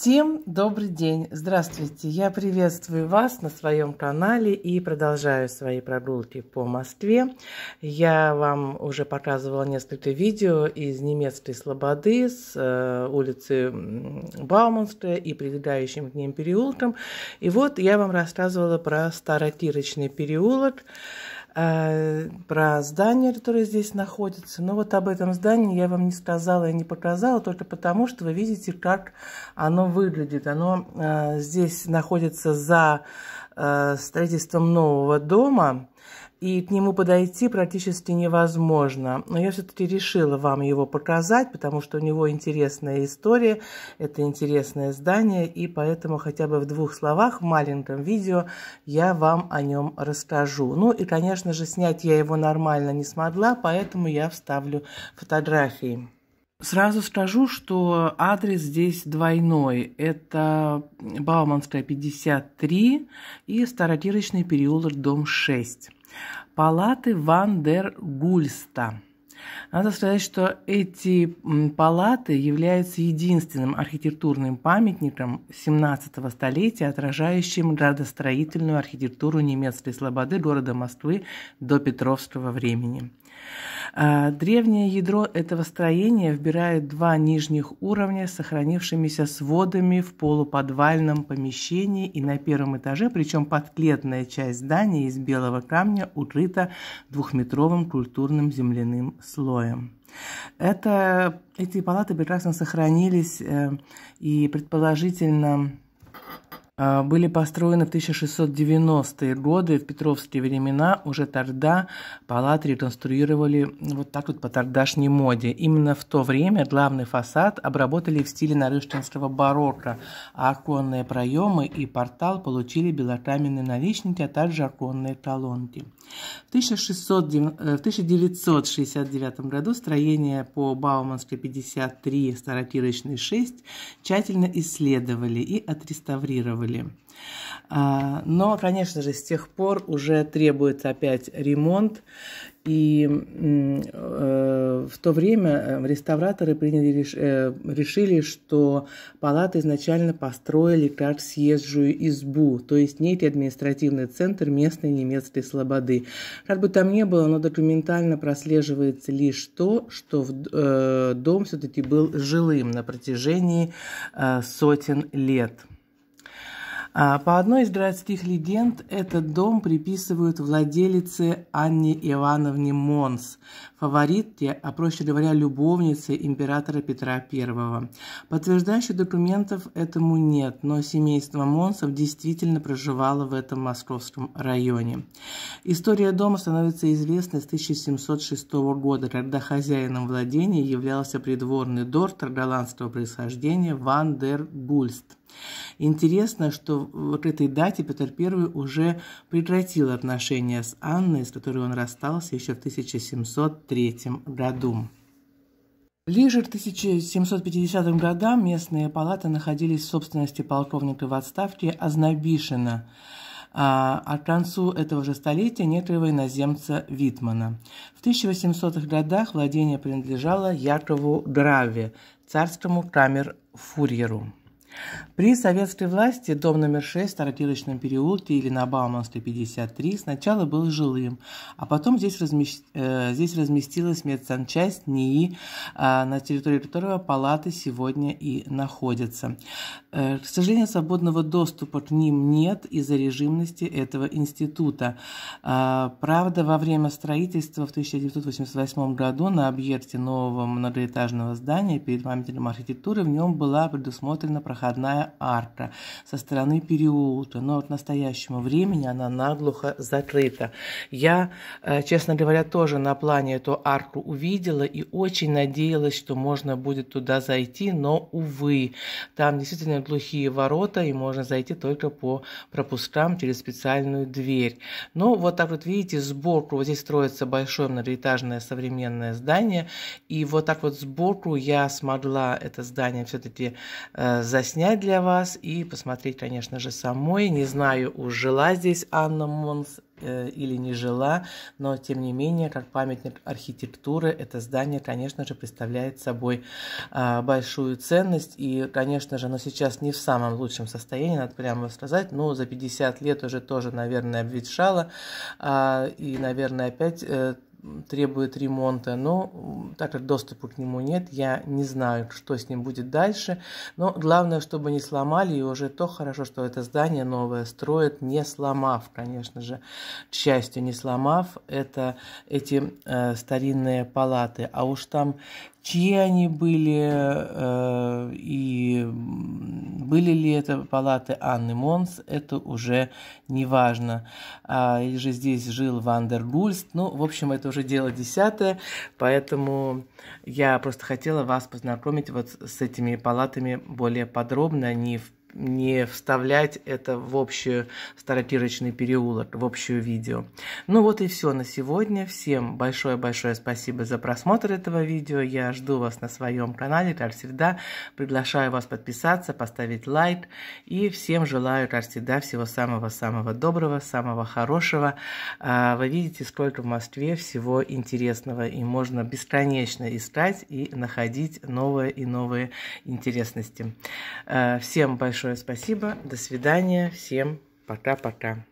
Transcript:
Всем добрый день! Здравствуйте! Я приветствую вас на своем канале и продолжаю свои прогулки по Москве. Я вам уже показывала несколько видео из немецкой Слободы, с э, улицы Бауманская и прилегающим к ним переулком. И вот я вам рассказывала про старотирочный переулок. Э, про здание, которое здесь находится. Но вот об этом здании я вам не сказала и не показала, только потому, что вы видите, как оно выглядит. Оно э, здесь находится за э, строительством нового дома и к нему подойти практически невозможно. Но я все-таки решила вам его показать, потому что у него интересная история, это интересное здание, и поэтому хотя бы в двух словах, в маленьком видео, я вам о нем расскажу. Ну и, конечно же, снять я его нормально не смогла, поэтому я вставлю фотографии. Сразу скажу, что адрес здесь двойной. Это Бауманская, 53 и Старотирочный переулок, дом 6. Палаты Ван дер Гульста. Надо сказать, что эти палаты являются единственным архитектурным памятником 17 столетия, отражающим градостроительную архитектуру немецкой слободы города Москвы до Петровского времени. А древнее ядро этого строения вбирает два нижних уровня с сохранившимися сводами в полуподвальном помещении и на первом этаже, причем подклетная часть здания из белого камня укрыта двухметровым культурным земляным слоем. Это, эти палаты прекрасно сохранились э, и предположительно а, были построены в 1690-е годы, в петровские времена. Уже тогда палаты реконструировали вот так вот по тогдашней моде. Именно в то время главный фасад обработали в стиле нарышкинского барокко, а оконные проемы и портал получили белокаменные наличники, а также оконные колонки. В, э, в 1969 году строение по Бауманской 53, Старокирочной 6 тщательно исследовали и отреставрировали были. А, но, конечно же, с тех пор уже требуется опять ремонт. И э, в то время э, реставраторы приняли, э, решили, что палаты изначально построили как съезжую избу, то есть некий административный центр местной немецкой слободы. Как бы там ни было, но документально прослеживается лишь то, что в, дом все-таки был жилым на протяжении сотен лет. А, по одной из городских легенд этот дом приписывают владелице Анне Ивановне Монс, фаворитке, а проще говоря, любовнице императора Петра I. Подтверждающих документов этому нет, но семейство Монсов действительно проживало в этом московском районе. История дома становится известной с 1706 года, когда хозяином владения являлся придворный дортер голландского происхождения Ван дер Бульст. Интересно, что вот этой дате Петр I уже прекратил отношения с Анной, с которой он расстался еще в 1703 году. Ближе к 1750 годам местные палаты находились в собственности полковника в отставке Ознобишина, а, а к концу этого же столетия некоего иноземца Витмана. В 1800-х годах владение принадлежало Якову Граве, царскому камер-фурьеру. При советской власти дом номер 6 в Старопирочном переулке или на Бауман 153 сначала был жилым, а потом здесь, размещ... э, здесь разместилась медсанчасть НИИ, э, на территории которого палаты сегодня и находятся. Э, к сожалению, свободного доступа к ним нет из-за режимности этого института. Э, правда, во время строительства в 1988 году на объекте нового многоэтажного здания перед памятником архитектуры в нем была предусмотрена проходная проходная арка со стороны переулка, но от настоящего времени она наглухо закрыта. Я, э, честно говоря, тоже на плане эту арку увидела и очень надеялась, что можно будет туда зайти, но, увы, там действительно глухие ворота, и можно зайти только по пропускам через специальную дверь. Но ну, вот так вот, видите, сбоку, вот здесь строится большое многоэтажное современное здание, и вот так вот сбоку я смогла это здание все-таки э, засечь снять для вас и посмотреть, конечно же, самой. Не знаю, уж жила здесь Анна Монс э, или не жила, но тем не менее, как памятник архитектуры, это здание, конечно же, представляет собой а, большую ценность. И, конечно же, оно сейчас не в самом лучшем состоянии, надо прямо сказать, но за 50 лет уже тоже, наверное, обветшало. А, и, наверное, опять э, требует ремонта, но так как доступа к нему нет, я не знаю, что с ним будет дальше. Но главное, чтобы не сломали, и уже то хорошо, что это здание новое строят, не сломав, конечно же, к счастью, не сломав это, эти э, старинные палаты. А уж там чьи они были э, и были ли это палаты Анны Монс, это уже не важно. Или а, же здесь жил Вандербульст. Ну, в общем, это уже дело десятое, поэтому я просто хотела вас познакомить вот с этими палатами более подробно, а не в не вставлять это в общий старотирочный переулок, в общее видео. Ну вот и все на сегодня. Всем большое-большое спасибо за просмотр этого видео. Я жду вас на своем канале, как всегда. Приглашаю вас подписаться, поставить лайк. И всем желаю, как всегда, всего самого-самого доброго, самого хорошего. А, вы видите, сколько в Москве всего интересного. И можно бесконечно искать и находить новые и новые интересности. А, всем большое большое спасибо. До свидания. Всем пока-пока.